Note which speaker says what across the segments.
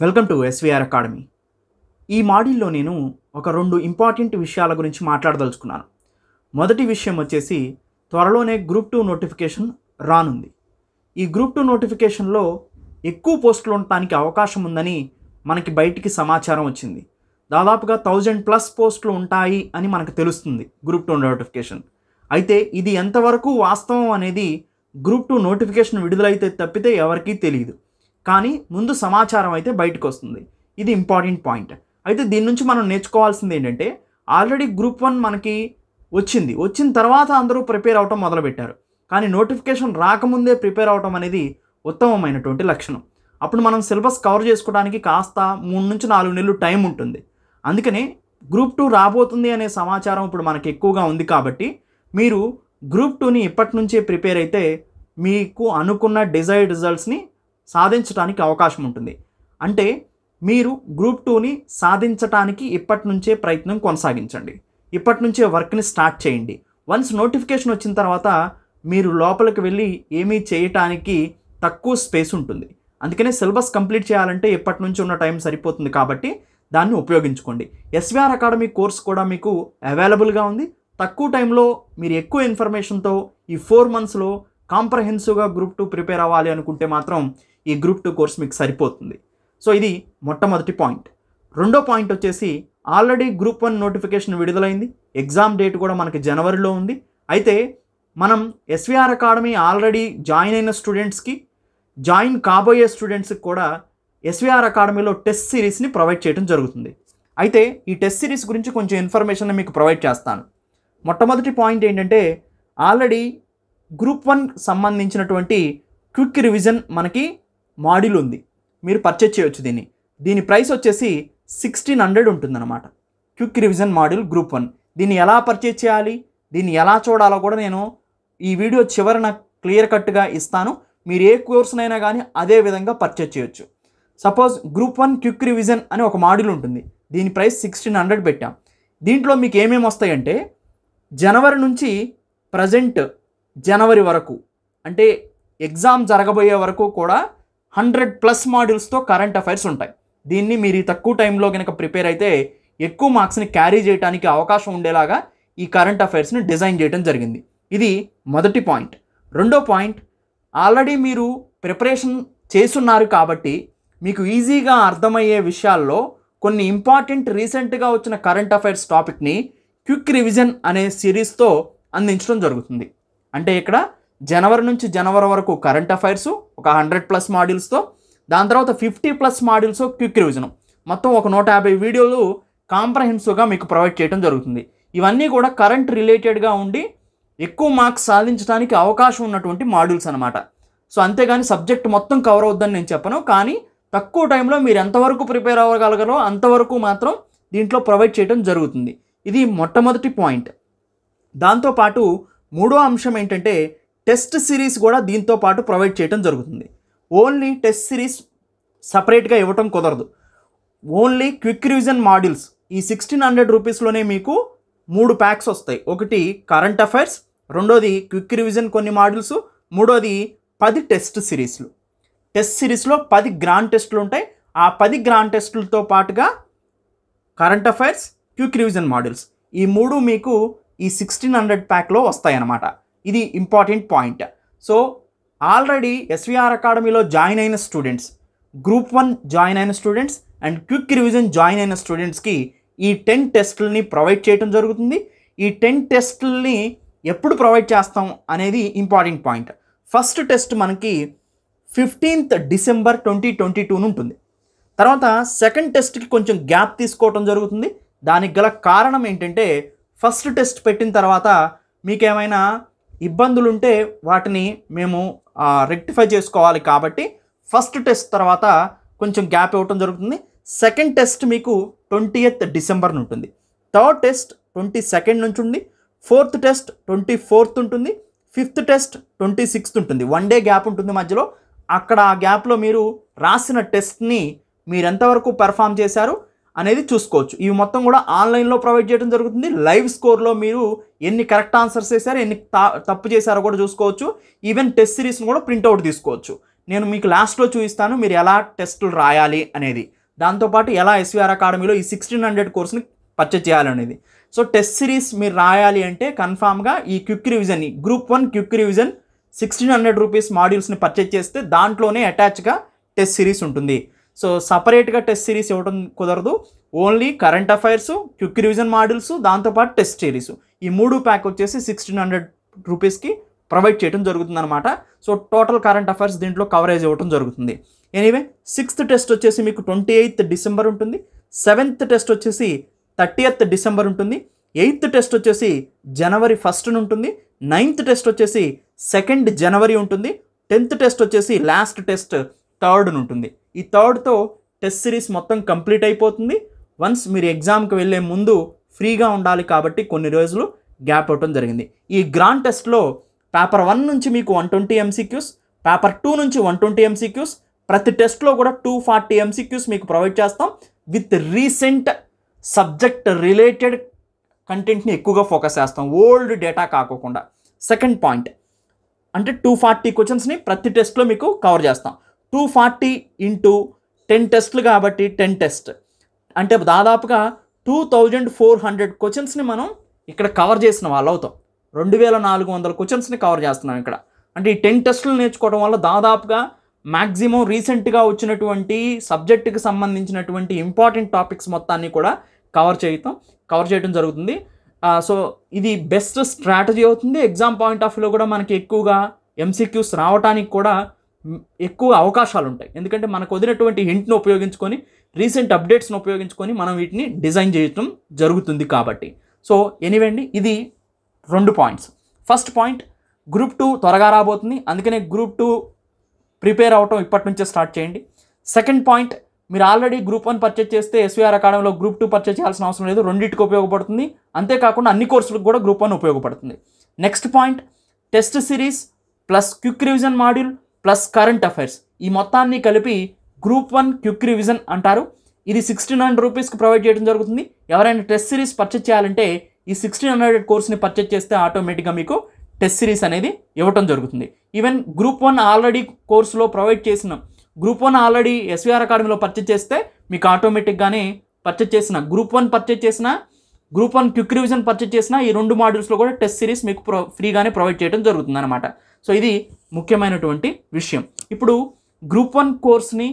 Speaker 1: welcome to SVR academy ఈ మాడ్యూల్లో నేను ఒక రెండు ఇంపార్టెంట్ విషయాల గురించి మాట్లాడదలుచుకున్నాను మొదటి విషయం వచ్చేసి త్వరలోనే గ్రూప్ టూ నోటిఫికేషన్ రానుంది ఈ గ్రూప్ టూ నోటిఫికేషన్లో ఎక్కువ పోస్టులు ఉండటానికి అవకాశం ఉందని మనకి బయటికి సమాచారం వచ్చింది దాదాపుగా థౌజండ్ ప్లస్ పోస్టులు ఉంటాయి అని మనకు తెలుస్తుంది గ్రూప్ టూ నోటిఫికేషన్ అయితే ఇది ఎంతవరకు వాస్తవం అనేది గ్రూప్ టూ నోటిఫికేషన్ విడుదలైతే తప్పితే ఎవరికీ తెలియదు కానీ ముందు సమాచారం అయితే బయటకు వస్తుంది ఇది ఇంపార్టెంట్ పాయింట్ అయితే దీని నుంచి మనం నేర్చుకోవాల్సింది ఏంటంటే ఆల్రెడీ గ్రూప్ వన్ మనకి వచ్చింది వచ్చిన తర్వాత అందరూ ప్రిపేర్ అవటం మొదలుపెట్టారు కానీ నోటిఫికేషన్ రాకముందే ప్రిపేర్ అవటం అనేది ఉత్తమమైనటువంటి లక్షణం అప్పుడు మనం సిలబస్ కవర్ చేసుకోవడానికి కాస్త మూడు నుంచి నాలుగు నెలలు టైం ఉంటుంది అందుకనే గ్రూప్ టూ రాబోతుంది అనే సమాచారం ఇప్పుడు మనకి ఎక్కువగా ఉంది కాబట్టి మీరు గ్రూప్ టూని ఇప్పటి నుంచే ప్రిపేర్ అయితే మీకు అనుకున్న డిజైర్డ్ రిజల్ట్స్ని సాధించడానికి అవకాశం ఉంటుంది అంటే మీరు గ్రూప్ టూని సాధించటానికి ఇప్పటి నుంచే ప్రయత్నం కొనసాగించండి ఇప్పటి నుంచే వర్క్ని స్టార్ట్ చేయండి వన్స్ నోటిఫికేషన్ వచ్చిన తర్వాత మీరు లోపలికి వెళ్ళి ఏమీ చేయటానికి తక్కువ స్పేస్ ఉంటుంది అందుకనే సిలబస్ కంప్లీట్ చేయాలంటే ఇప్పటి నుంచి ఉన్న టైం సరిపోతుంది కాబట్టి దాన్ని ఉపయోగించుకోండి ఎస్విఆర్ అకాడమీ కోర్స్ కూడా మీకు అవైలబుల్గా ఉంది తక్కువ టైంలో మీరు ఎక్కువ ఇన్ఫర్మేషన్తో ఈ ఫోర్ మంత్స్లో కాంప్రహెన్సివ్గా గ్రూప్ టూ ప్రిపేర్ అవ్వాలి అనుకుంటే మాత్రం ఈ గ్రూప్ టూ కోర్స్ మీకు సరిపోతుంది సో ఇది మొట్టమొదటి పాయింట్ రెండో పాయింట్ వచ్చేసి ఆల్రెడీ గ్రూప్ వన్ నోటిఫికేషన్ విడుదలైంది ఎగ్జామ్ డేట్ కూడా మనకి జనవరిలో ఉంది అయితే మనం ఎస్విఆర్ అకాడమీ ఆల్రెడీ జాయిన్ అయిన స్టూడెంట్స్కి జాయిన్ కాబోయే స్టూడెంట్స్కి కూడా ఎస్విఆర్ అకాడమీలో టెస్ట్ సిరీస్ని ప్రొవైడ్ చేయడం జరుగుతుంది అయితే ఈ టెస్ట్ సిరీస్ గురించి కొంచెం ఇన్ఫర్మేషన్ మీకు ప్రొవైడ్ చేస్తాను మొట్టమొదటి పాయింట్ ఏంటంటే ఆల్రెడీ గ్రూప్ వన్ సంబంధించినటువంటి క్విక్ రివిజన్ మనకి మాడ్యూల్ ఉంది మీరు పర్చేజ్ చేయొచ్చు దీన్ని దీని ప్రైస్ వచ్చేసి సిక్స్టీన్ హండ్రెడ్ ఉంటుందన్నమాట quick revision module group one దీన్ని ఎలా పర్చేజ్ చేయాలి దీన్ని ఎలా చూడాలో కూడా నేను ఈ వీడియో చివరన క్లియర్ కట్గా ఇస్తాను మీరు ఏ కోర్సునైనా కానీ అదే విధంగా పర్చేజ్ చేయొచ్చు suppose group one quick revision అని ఒక మాడ్యూల్ ఉంటుంది దీని ప్రైస్ సిక్స్టీన్ హండ్రెడ్ పెట్టాం దీంట్లో మీకు ఏమేమి వస్తాయంటే జనవరి నుంచి ప్రజెంట్ జనవరి వరకు అంటే ఎగ్జామ్ జరగబోయే వరకు కూడా హండ్రెడ్ ప్లస్ మాడ్యూల్స్తో కరెంట్ అఫైర్స్ ఉంటాయి దీన్ని మీరు ఈ తక్కువ టైంలో కనుక ప్రిపేర్ అయితే ఎక్కువ మార్క్స్ని క్యారీ చేయడానికి అవకాశం ఉండేలాగా ఈ కరెంట్ అఫైర్స్ని డిజైన్ చేయడం జరిగింది ఇది మొదటి పాయింట్ రెండో పాయింట్ ఆల్రెడీ మీరు ప్రిపరేషన్ చేస్తున్నారు కాబట్టి మీకు ఈజీగా అర్థమయ్యే విషయాల్లో కొన్ని ఇంపార్టెంట్ రీసెంట్గా వచ్చిన కరెంట్ అఫైర్స్ టాపిక్ని క్విక్ రివిజన్ అనే సిరీస్తో అందించడం జరుగుతుంది అంటే ఇక్కడ జనవరి నుంచి జనవరి వరకు కరెంట్ అఫైర్స్ ఒక హండ్రెడ్ ప్లస్ మాడ్యూల్స్తో దాని తర్వాత fifty plus modules quick revision మొత్తం ఒక నూట యాభై వీడియోలు కాంప్రహెన్సివ్గా మీకు ప్రొవైడ్ చేయడం జరుగుతుంది ఇవన్నీ కూడా కరెంట్ రిలేటెడ్గా ఉండి ఎక్కువ మార్క్స్ సాధించడానికి అవకాశం ఉన్నటువంటి మాడ్యూల్స్ అనమాట సో అంతేగాని సబ్జెక్ట్ మొత్తం కవర్ అవుద్దని నేను చెప్పను కానీ తక్కువ టైంలో మీరు ఎంతవరకు ప్రిపేర్ అవ్వగలగరో అంతవరకు మాత్రం దీంట్లో ప్రొవైడ్ చేయడం జరుగుతుంది ఇది మొట్టమొదటి పాయింట్ దాంతోపాటు మూడో అంశం ఏంటంటే టెస్ట్ సిరీస్ కూడా దీంతో పాటు ప్రొవైడ్ చేయటం జరుగుతుంది ఓన్లీ టెస్ట్ సిరీస్ సపరేట్గా ఇవ్వటం కుదరదు ఓన్లీ క్విక్ రివిజన్ మాడ్యూల్స్ ఈ సిక్స్టీన్ హండ్రెడ్ రూపీస్లోనే మీకు మూడు ప్యాక్స్ వస్తాయి ఒకటి కరెంట్ అఫైర్స్ రెండోది క్విక్ రివిజన్ కొన్ని మాడ్యూల్స్ మూడోది పది టెస్ట్ సిరీస్లు టెస్ట్ సిరీస్లో పది గ్రాండ్ టెస్టులు ఉంటాయి ఆ పది గ్రాండ్ టెస్టులతో పాటుగా current affairs quick revision modules ఈ మూడు మీకు ఈ సిక్స్టీన్ హండ్రెడ్ ప్యాక్లో వస్తాయన్నమాట ఇది important point so already SVR అకాడమీలో జాయిన్ అయిన స్టూడెంట్స్ గ్రూప్ వన్ జాయిన్ అయిన students and quick revision join అయిన స్టూడెంట్స్కి ఈ టెన్ టెస్టులని ప్రొవైడ్ చేయడం జరుగుతుంది ఈ టెన్ టెస్టులని ఎప్పుడు ప్రొవైడ్ చేస్తాం అనేది ఇంపార్టెంట్ పాయింట్ ఫస్ట్ టెస్ట్ మనకి ఫిఫ్టీన్త్ డిసెంబర్ ట్వంటీ ట్వంటీ టూను ఉంటుంది తర్వాత సెకండ్ టెస్ట్కి కొంచెం గ్యాప్ తీసుకోవటం జరుగుతుంది దానికి గల కారణం ఏంటంటే ఫస్ట్ టెస్ట్ పెట్టిన తర్వాత మీకేమైనా ఇబ్బందులు ఉంటే వాటిని మేము రెక్టిఫై చేసుకోవాలి కాబట్టి ఫస్ట్ టెస్ట్ తర్వాత కొంచెం గ్యాప్ ఇవ్వటం జరుగుతుంది సెకండ్ టెస్ట్ మీకు ట్వంటీ ఎయిత్ డిసెంబర్ ఉంటుంది థర్డ్ టెస్ట్ ట్వంటీ సెకండ్ నుంచి ఉంది ఫోర్త్ టెస్ట్ ట్వంటీ ఫోర్త్ ఉంటుంది ఫిఫ్త్ టెస్ట్ ట్వంటీ సిక్స్త్ ఉంటుంది వన్ డే గ్యాప్ ఉంటుంది మధ్యలో అక్కడ ఆ గ్యాప్లో మీరు రాసిన టెస్ట్ని మీరు ఎంతవరకు పెర్ఫామ్ చేశారు అనేది చూసుకోవచ్చు ఇవి మొత్తం కూడా ఆన్లైన్లో ప్రొవైడ్ చేయడం జరుగుతుంది లైవ్ స్కోర్లో మీరు ఎన్ని కరెక్ట్ ఆన్సర్స్ చేశారు ఎన్ని తప్పు చేశారో కూడా చూసుకోవచ్చు ఈవెన్ టెస్ట్ సిరీస్ను కూడా ప్రింట్అవుట్ తీసుకోవచ్చు నేను మీకు లాస్ట్లో చూపిస్తాను మీరు ఎలా టెస్టులు రాయాలి అనేది దాంతోపాటు ఎలా ఎస్విఆర్ అకాడమీలో ఈ సిక్స్టీన్ హండ్రెడ్ కోర్స్ని పర్చేజ్ చేయాలనేది సో టెస్ట్ సిరీస్ మీరు రాయాలి అంటే కన్ఫామ్గా ఈ quick revision group one quick revision sixteen hundred rupees మాడ్యూల్స్ని పర్చేజ్ చేస్తే దాంట్లోనే అటాచ్గా టెస్ట్ సిరీస్ ఉంటుంది సో సపరేట్గా టెస్ట్ సిరీస్ ఇవ్వడం కుదరదు only current affairs quick revision models దాంతోపాటు టెస్ట్ సిరీస్ ఈ మూడు ప్యాక్ వచ్చేసి సిక్స్టీన్ హండ్రెడ్ రూపీస్కి ప్రొవైడ్ చేయడం జరుగుతుందన్నమాట సో టోటల్ కరెంట్ అఫైర్స్ దీంట్లో కవరేజ్ ఇవ్వడం జరుగుతుంది ఎనీవే సిక్స్త్ టెస్ట్ వచ్చేసి మీకు ట్వంటీ ఎయిత్ డిసెంబర్ ఉంటుంది సెవెంత్ టెస్ట్ వచ్చేసి థర్టీయత్ డిసెంబర్ ఉంటుంది ఎయిత్ టెస్ట్ వచ్చేసి జనవరి ఫస్ట్న ఉంటుంది నైన్త్ టెస్ట్ వచ్చేసి సెకండ్ జనవరి ఉంటుంది టెన్త్ టెస్ట్ వచ్చేసి లాస్ట్ టెస్ట్ థర్డ్ను ఉంటుంది ఈ థర్డ్తో టెస్ట్ సిరీస్ మొత్తం కంప్లీట్ అయిపోతుంది వన్స్ మీరు ఎగ్జామ్కి వెళ్ళే ముందు ఫ్రీగా ఉండాలి కాబట్టి కొన్ని రోజులు గ్యాప్ అవ్వటం జరిగింది ఈ గ్రాండ్ టెస్ట్లో పేపర్ వన్ నుంచి మీకు one twenty MCQs paper two నుంచి వన్ ట్వంటీ ఎంసీక్యూస్ ప్రతి టెస్ట్లో కూడా టూ ఫార్టీ ఎంసీక్యూస్ మీకు ప్రొవైడ్ చేస్తాం విత్ రీసెంట్ సబ్జెక్ట్ రిలేటెడ్ కంటెంట్ని ఎక్కువగా ఫోకస్ చేస్తాం ఓల్డ్ డేటా కాకోకుండా సెకండ్ పాయింట్ అంటే టూ ఫార్టీ క్వశ్చన్స్ని ప్రతి టెస్ట్లో మీకు కవర్ చేస్తాం టూ ఫార్టీ ఇంటూ టెన్ టెస్ట్లు కాబట్టి టెన్ టెస్ట్ అంటే దాదాపుగా టూ థౌజండ్ ఫోర్ హండ్రెడ్ క్వశ్చన్స్ని మనం ఇక్కడ కవర్ చేసిన వాళ్ళు అవుతాం రెండు వేల నాలుగు వందల క్వశ్చన్స్ని కవర్ చేస్తున్నాం ఇక్కడ అంటే ఈ టెన్ టెస్టులు నేర్చుకోవడం వల్ల దాదాపుగా మ్యాక్సిమం రీసెంట్గా వచ్చినటువంటి సబ్జెక్టుకి సంబంధించినటువంటి ఇంపార్టెంట్ టాపిక్స్ మొత్తాన్ని కూడా కవర్ చేయటం కవర్ చేయడం జరుగుతుంది సో ఇది బెస్ట్ స్ట్రాటజీ అవుతుంది ఎగ్జామ్ పాయింట్ ఆఫ్ వ్యూలో కూడా మనకి ఎక్కువగా ఎంసీక్యూస్ రావడానికి కూడా ఎక్కువ అవకాశాలు ఉంటాయి ఎందుకంటే మనకు వదిలినటువంటి హింట్ను ఉపయోగించుకొని రీసెంట్ అప్డేట్స్ను ఉపయోగించుకొని మనం వీటిని డిజైన్ చేయటం జరుగుతుంది కాబట్టి సో ఎనీవే ఇది రెండు points first point group two త్వరగా రాబోతుంది అందుకనే గ్రూప్ టూ ప్రిపేర్ అవటం ఇప్పటి నుంచే స్టార్ట్ చేయండి సెకండ్ పాయింట్ మీరు ఆల్రెడీ గ్రూప్ వన్ పర్చేజ్ చేస్తే ఎస్వీఆర్ అకాడమీలో గ్రూప్ టూ పర్చేజ్ చేయాల్సిన అవసరం లేదు రెండింటికి ఉపయోగపడుతుంది అంతేకాకుండా అన్ని కోర్సులకు కూడా గ్రూప్ వన్ ఉపయోగపడుతుంది next point test series plus quick revision module plus current affairs ఈ మొత్తాన్ని కలిపి గ్రూప్ వన్ క్విక్ రివిజన్ అంటారు ఇది సిక్స్టీన్ హండ్రెడ్ రూపీస్కి ప్రొవైడ్ చేయడం జరుగుతుంది ఎవరైనా టెస్ట్ సిరీస్ పర్చేజ్ చేయాలంటే ఈ సిక్స్టీన్ హండ్రెడ్ కోర్స్ని పర్చేజ్ చేస్తే ఆటోమేటిక్గా మీకు టెస్ట్ సిరీస్ అనేది ఇవ్వటం జరుగుతుంది ఈవెన్ గ్రూప్ వన్ ఆల్రెడీ కోర్సులో ప్రొవైడ్ చేసిన గ్రూప్ వన్ ఆల్రెడీ ఎస్విఆర్ అకాడమీలో పర్చేజ్ చేస్తే మీకు ఆటోమేటిక్గానే పర్చేజ్ చేసిన గ్రూప్ వన్ పర్చేజ్ చేసిన group one quick revision purchase చేసిన ఈ రెండు మాడ్యూల్స్లో కూడా టెస్ట్ సిరీస్ మీకు ప్రో ఫ్రీగానే ప్రొవైడ్ చేయడం జరుగుతుంది అనమాట సో ఇది ముఖ్యమైనటువంటి విషయం ఇప్పుడు గ్రూప్ వన్ కోర్స్ని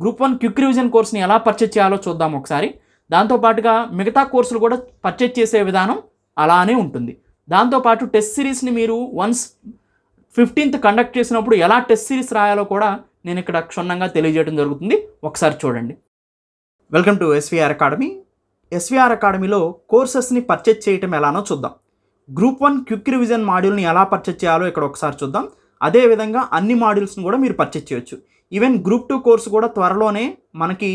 Speaker 1: గ్రూప్ వన్ క్విక్ రివిజన్ కోర్స్ని ఎలా పర్చేజ్ చేయాలో చూద్దాం ఒకసారి దాంతోపాటుగా మిగతా కోర్సులు కూడా పర్చేజ్ చేసే విధానం అలానే ఉంటుంది దాంతోపాటు టెస్ట్ సిరీస్ని మీరు వన్స్ ఫిఫ్టీన్త్ కండక్ట్ చేసినప్పుడు ఎలా టెస్ట్ సిరీస్ రాయాలో కూడా నేను ఇక్కడ క్షుణ్ణంగా తెలియజేయడం జరుగుతుంది ఒకసారి చూడండి welcome to SVR Academy SVR అకాడమీలో కోర్సెస్ని పర్చేజ్ చేయటం ఎలానో చూద్దాం గ్రూప్ వన్ క్విక్ రివిజన్ మాడ్యూల్ని ఎలా పర్చేజ్ చేయాలో ఇక్కడ ఒకసారి చూద్దాం అదేవిధంగా అన్ని మాడ్యూల్స్ని కూడా మీరు పర్చేజ్ చేయొచ్చు ఈవెన్ గ్రూప్ టూ కోర్సు కూడా త్వరలోనే మనకి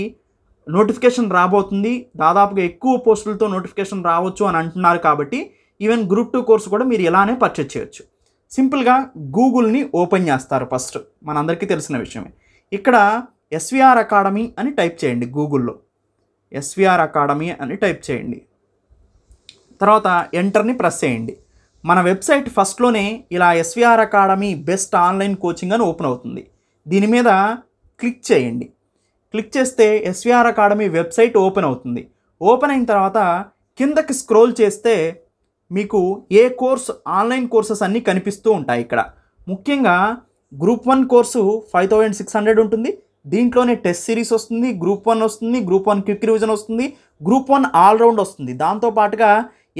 Speaker 1: నోటిఫికేషన్ రాబోతుంది దాదాపుగా ఎక్కువ పోస్టులతో నోటిఫికేషన్ రావచ్చు అని అంటున్నారు కాబట్టి ఈవెన్ గ్రూప్ టూ కోర్సు కూడా మీరు ఇలానే పర్చేజ్ చేయొచ్చు సింపుల్గా గూగుల్ని ఓపెన్ చేస్తారు ఫస్ట్ మనందరికీ తెలిసిన విషయమే ఇక్కడ ఎస్విఆర్ అకాడమీ అని టైప్ చేయండి గూగుల్లో ఎస్విఆర్ అకాడమీ అని టైప్ చేయండి తర్వాత ఎంటర్ని ప్రెస్ చేయండి మన వెబ్సైట్ ఫస్ట్లోనే ఇలా SVR Academy best online coaching అని ఓపెన్ అవుతుంది దీని మీద క్లిక్ చేయండి క్లిక్ చేస్తే ఎస్విఆర్ అకాడమీ వెబ్సైట్ ఓపెన్ అవుతుంది ఓపెన్ అయిన తర్వాత కిందకి స్క్రోల్ చేస్తే మీకు ఏ కోర్స్ ఆన్లైన్ కోర్సెస్ అన్నీ కనిపిస్తూ ఉంటాయి ఇక్కడ ముఖ్యంగా group one course five thousand six hundred ఉంటుంది దీంట్లోనే టెస్ట్ సిరీస్ వస్తుంది గ్రూప్ వన్ వస్తుంది గ్రూప్ వన్ క్విక్ రివిజన్ వస్తుంది గ్రూప్ వన్ ఆల్రౌండ్ వస్తుంది దాంతోపాటుగా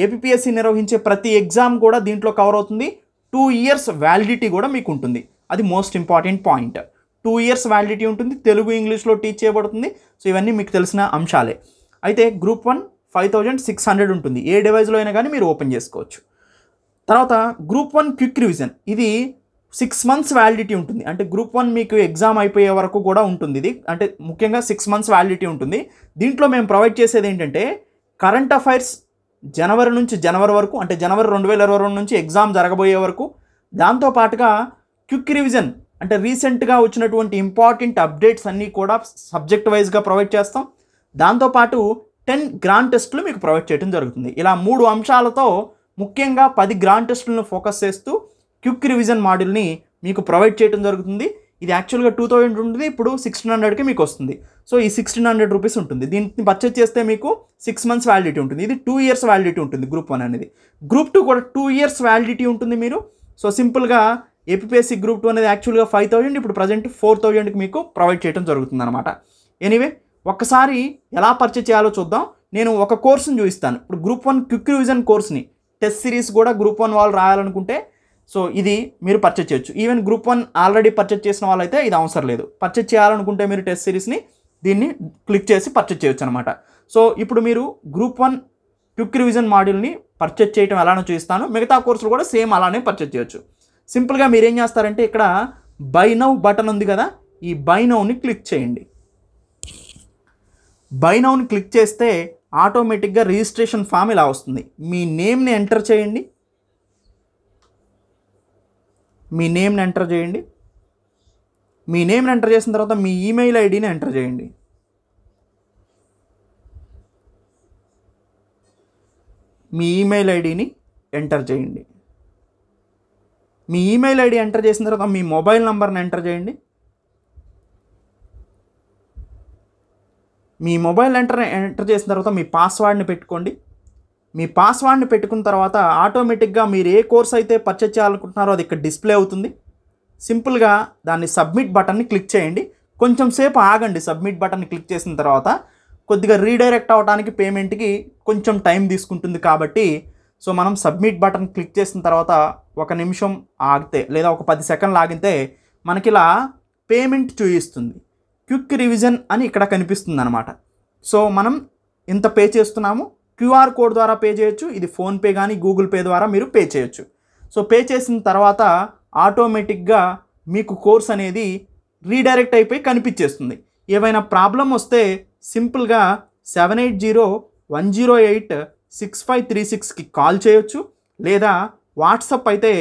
Speaker 1: ఏపీఎస్సి నిర్వహించే ప్రతి ఎగ్జామ్ కూడా దీంట్లో కవర్ అవుతుంది టూ ఇయర్స్ వ్యాలిడిటీ కూడా మీకు ఉంటుంది అది most important point two years validity ఉంటుంది తెలుగు ఇంగ్లీష్లో టీచ్ చేయబడుతుంది సో ఇవన్నీ మీకు తెలిసిన అంశాలే అయితే group one five thousand six hundred ఉంటుంది ఏ డివైస్లో అయినా కానీ మీరు ఓపెన్ చేసుకోవచ్చు తర్వాత గ్రూప్ వన్ క్విక్ రివిజన్ ఇది సిక్స్ మంత్స్ వ్యాలిడిటీ ఉంటుంది అంటే గ్రూప్ వన్ మీకు ఎగ్జామ్ అయిపోయే వరకు కూడా ఉంటుంది ఇది అంటే ముఖ్యంగా సిక్స్ మంత్స్ వ్యాలిడిటీ ఉంటుంది దీంట్లో మేము ప్రొవైడ్ చేసేది ఏంటంటే కరెంట్ అఫైర్స్ జనవరి నుంచి జనవరి వరకు అంటే జనవరి రెండు వేల ఇరవై రెండు నుంచి ఎగ్జామ్ జరగబోయే వరకు దాంతోపాటుగా క్విక్ రివిజన్ అంటే రీసెంట్గా వచ్చినటువంటి ఇంపార్టెంట్ అప్డేట్స్ అన్నీ కూడా సబ్జెక్ట్ వైజ్గా ప్రొవైడ్ చేస్తాం దాంతోపాటు టెన్ గ్రాండ్ టెస్టులు మీకు ప్రొవైడ్ చేయడం జరుగుతుంది ఇలా మూడు అంశాలతో ముఖ్యంగా పది గ్రాండ్ టెస్టులను ఫోకస్ చేస్తూ క్విక్ రివిజన్ మాడ్యూల్ని మీకు ప్రొవైడ్ చేయడం జరుగుతుంది ఇది యాక్చువల్గా టూ థౌజండ్ ఉంటుంది ఇప్పుడు సిక్స్టీన్ హండ్రెడ్కి మీకు వస్తుంది సో ఈ సిక్స్టీన్ హండ్రెడ్ రూపీస్ ఉంటుంది దీన్ని పర్చేజ్ చేస్తే మీకు సిక్స్ మంత్స్ వ్యాలిడిటీ ఉంటుంది ఇది టూ ఇయర్స్ వ్యాలిడిటీ ఉంటుంది గ్రూప్ వన్ అనేది గ్రూప్ టూ కూడా టూ ఇయర్స్ వ్యాలిడిటీ ఉంటుంది మీరు సో సింపుల్గా ఏపీఎస్సీ గ్రూప్ టూ అనేది యాక్చువల్గా ఫైవ్ థౌజండ్ ఇప్పుడు ప్రజెంట్ ఫోర్ థౌజండ్కి మీకు ప్రొవైడ్ చేయడం జరుగుతుంది అనమాట ఎనీవే ఒక్కసారి ఎలా పర్చేజ్ చేయాలో చూద్దాం నేను ఒక కోర్సును చూపిస్తాను ఇప్పుడు గ్రూప్ వన్ క్విక్ రివిజన్ కోర్స్ని టెస్ట్ సిరీస్ కూడా గ్రూప్ వన్ వాళ్ళు రాయాలనుకుంటే సో ఇది మీరు పర్చేజ్ చేయొచ్చు even group one already purchase చేసిన వాళ్ళైతే ఇది అవసరం లేదు పర్చేజ్ చేయాలనుకుంటే మీరు టెస్ట్ సిరీస్ని దీన్ని క్లిక్ చేసి పర్చేజ్ చేయొచ్చు అనమాట సో ఇప్పుడు మీరు గ్రూప్ వన్ క్విక్ రివిజన్ మాడ్యూల్ని పర్చేజ్ చేయడం ఎలానో చూపిస్తాను మిగతా కోర్సులు కూడా సేమ్ అలానే పర్చేజ్ చేయొచ్చు సింపుల్గా మీరు ఏం చేస్తారంటే ఇక్కడ బై నౌ బటన్ ఉంది కదా ఈ బై నౌని క్లిక్ చేయండి బై నౌని క్లిక్ చేస్తే ఆటోమేటిక్గా రిజిస్ట్రేషన్ ఫామ్ ఇలా వస్తుంది మీ నేమ్ని ఎంటర్ చేయండి మీ నేమ్ని ఎంటర్ చేయండి మీ నేమ్ని ఎంటర్ చేసిన తర్వాత మీ ఈమెయిల్ ఐడిని ఎంటర్ చేయండి మీ ఈమెయిల్ ఐడిని ఎంటర్ చేయండి మీ ఈమెయిల్ ఐడి ఎంటర్ చేసిన తర్వాత మీ మొబైల్ నెంబర్ని ఎంటర్ చేయండి మీ మొబైల్ ఎంటర్ ఎంటర్ చేసిన తర్వాత మీ పాస్వర్డ్ని పెట్టుకోండి మీ పాస్వర్డ్ని పెట్టుకున్న తర్వాత ఆటోమేటిక్గా మీరు ఏ కోర్స్ అయితే పర్చేజ్ చేయాలనుకుంటున్నారో అది ఇక్కడ డిస్ప్లే అవుతుంది సింపుల్గా దాన్ని సబ్మిట్ బటన్ని క్లిక్ చేయండి కొంచెం సేపు ఆగండి సబ్మిట్ బటన్ని క్లిక్ చేసిన తర్వాత కొద్దిగా రీడైరెక్ట్ అవడానికి పేమెంట్కి కొంచెం టైం తీసుకుంటుంది కాబట్టి సో మనం సబ్మిట్ బటన్ క్లిక్ చేసిన తర్వాత ఒక నిమిషం ఆగితే లేదా ఒక పది సెకండ్లు ఆగితే మనకి ఇలా పేమెంట్ చూపిస్తుంది క్విక్ రివిజన్ అని ఇక్కడ కనిపిస్తుంది అనమాట సో మనం ఇంత పే చేస్తున్నాము క్యూఆర్ కోడ్ ద్వారా పే చేయొచ్చు ఇది ఫోన్పే కానీ గూగుల్ పే ద్వారా మీరు పే చేయొచ్చు సో పే చేసిన తర్వాత ఆటోమేటిక్గా మీకు కోర్స్ అనేది రీడైరెక్ట్ అయిపోయి కనిపించేస్తుంది ఏవైనా ప్రాబ్లం వస్తే సింపుల్గా seven eight zero one zero eight six five three సిక్స్కి కాల్ చేయొచ్చు లేదా వాట్సప్ అయితే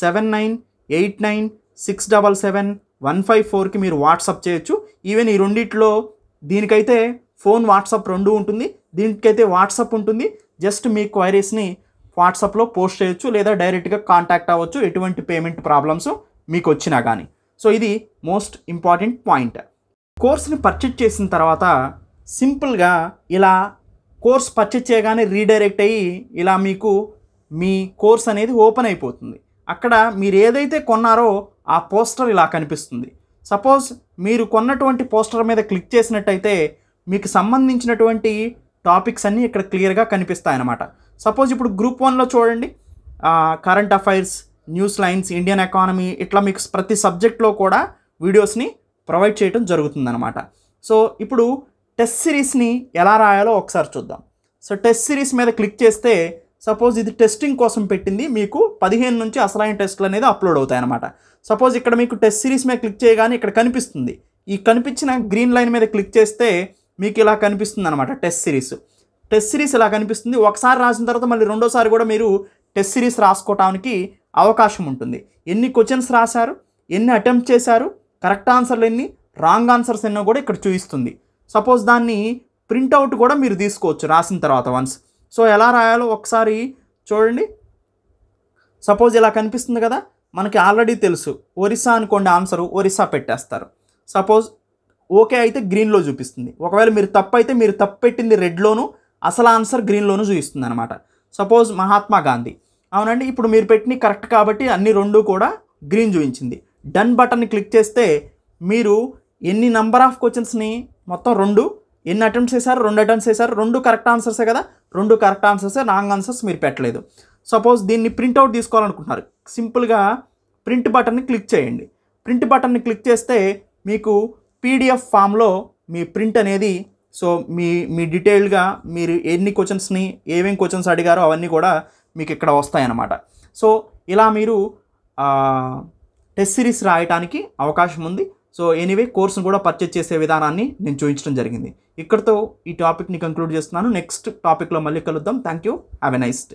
Speaker 1: seven nine eight nine six double seven one five ఫోర్కి మీరు వాట్సప్ చేయొచ్చు ఈవెన్ ఈ రెండిట్లో దీనికైతే ఫోన్ వాట్సప్ రెండు ఉంటుంది దీనికైతే వాట్సప్ ఉంటుంది జస్ట్ మీ క్వైరీస్ని వాట్సాప్లో పోస్ట్ చేయొచ్చు లేదా డైరెక్ట్గా కాంటాక్ట్ అవ్వచ్చు ఎటువంటి పేమెంట్ ప్రాబ్లమ్స్ మీకు వచ్చినా కానీ సో ఇది మోస్ట్ ఇంపార్టెంట్ పాయింట్ కోర్స్ని పర్చేజ్ చేసిన తర్వాత సింపుల్గా ఇలా కోర్స్ పర్చేజ్ చేయగానే రీడైరెక్ట్ అయ్యి ఇలా మీకు మీ కోర్స్ అనేది ఓపెన్ అయిపోతుంది అక్కడ మీరు ఏదైతే కొన్నారో ఆ పోస్టర్ ఇలా కనిపిస్తుంది సపోజ్ మీరు కొన్నటువంటి పోస్టర్ మీద క్లిక్ చేసినట్టయితే మీకు సంబంధించినటువంటి టాపిక్స్ అన్నీ ఇక్కడ క్లియర్గా కనిపిస్తాయన్నమాట సపోజ్ ఇప్పుడు గ్రూప్ వన్లో చూడండి current affairs news lines Indian economy ఇట్లా మీకు ప్రతి సబ్జెక్ట్లో కూడా వీడియోస్ని ప్రొవైడ్ చేయడం జరుగుతుందన్నమాట సో ఇప్పుడు టెస్ట్ సిరీస్ని ఎలా రాయాలో ఒకసారి చూద్దాం సో టెస్ట్ సిరీస్ మీద క్లిక్ చేస్తే సపోజ్ ఇది టెస్టింగ్ కోసం పెట్టింది మీకు పదిహేను నుంచి అసలైన టెస్ట్లు అనేది అప్లోడ్ అవుతాయి అనమాట సపోజ్ ఇక్కడ మీకు టెస్ట్ సిరీస్ మీద క్లిక్ చేయగానే ఇక్కడ కనిపిస్తుంది ఈ కనిపించిన గ్రీన్ లైన్ మీద క్లిక్ చేస్తే మీకు ఇలా కనిపిస్తుంది అనమాట టెస్ట్ సిరీస్ టెస్ట్ సిరీస్ ఇలా కనిపిస్తుంది ఒకసారి రాసిన తర్వాత మళ్ళీ రెండోసారి కూడా మీరు టెస్ట్ సిరీస్ రాసుకోవటానికి అవకాశం ఉంటుంది ఎన్ని క్వశ్చన్స్ రాశారు ఎన్ని అటెంప్ట్ చేశారు కరెక్ట్ ఆన్సర్లు ఎన్ని రాంగ్ ఆన్సర్స్ ఎన్నో కూడా ఇక్కడ చూపిస్తుంది సపోజ్ దాన్ని ప్రింట్అవుట్ కూడా మీరు తీసుకోవచ్చు రాసిన తర్వాత వన్స్ సో ఎలా రాయాలో ఒకసారి చూడండి సపోజ్ ఇలా కనిపిస్తుంది కదా మనకి ఆల్రెడీ తెలుసు ఒరిస్సా అనుకోండి ఆన్సర్ ఒరిస్సా పెట్టేస్తారు సపోజ్ ఓకే అయితే గ్రీన్లో చూపిస్తుంది ఒకవేళ మీరు తప్పు అయితే మీరు తప్పు పెట్టింది రెడ్లోను అసలు ఆన్సర్ గ్రీన్లోను చూపిస్తుంది అనమాట సపోజ్ మహాత్మా గాంధీ అవునండి ఇప్పుడు మీరు పెట్టిన కరెక్ట్ కాబట్టి అన్ని రెండు కూడా గ్రీన్ చూపించింది డన్ బటన్ క్లిక్ చేస్తే మీరు ఎన్ని నంబర్ ఆఫ్ క్వశ్చన్స్ని మొత్తం రెండు ఎన్ని అటెంప్ట్స్ చేశారు రెండు అటెంప్ట్స్ చేశారు రెండు కరెక్ట్ ఆన్సర్సే కదా రెండు కరెక్ట్ ఆన్సర్సే రాంగ్ ఆన్సర్స్ మీరు పెట్టలేదు సపోజ్ దీన్ని ప్రింట్అవుట్ తీసుకోవాలనుకుంటున్నారు సింపుల్గా ప్రింట్ బటన్ని క్లిక్ చేయండి ప్రింట్ బటన్ని క్లిక్ చేస్తే మీకు పీడిఎఫ్ ఫామ్లో మీ ప్రింట్ అనేది సో మీ మీ డీటెయిల్డ్గా మీరు ఎన్ని క్వశ్చన్స్ని ఏమేమి క్వశ్చన్స్ అడిగారో అవన్నీ కూడా మీకు ఇక్కడ వస్తాయన్నమాట సో ఇలా మీరు టెస్ట్ సిరీస్ రాయడానికి అవకాశం ఉంది సో ఎనీవే కోర్సును కూడా పర్చేజ్ చేసే విధానాన్ని నేను చూపించడం జరిగింది ఇక్కడితో ఈ టాపిక్ని కంక్లూడ్ చేస్తున్నాను నెక్స్ట్ టాపిక్లో మళ్ళీ కలుద్దాం thank you have a nice day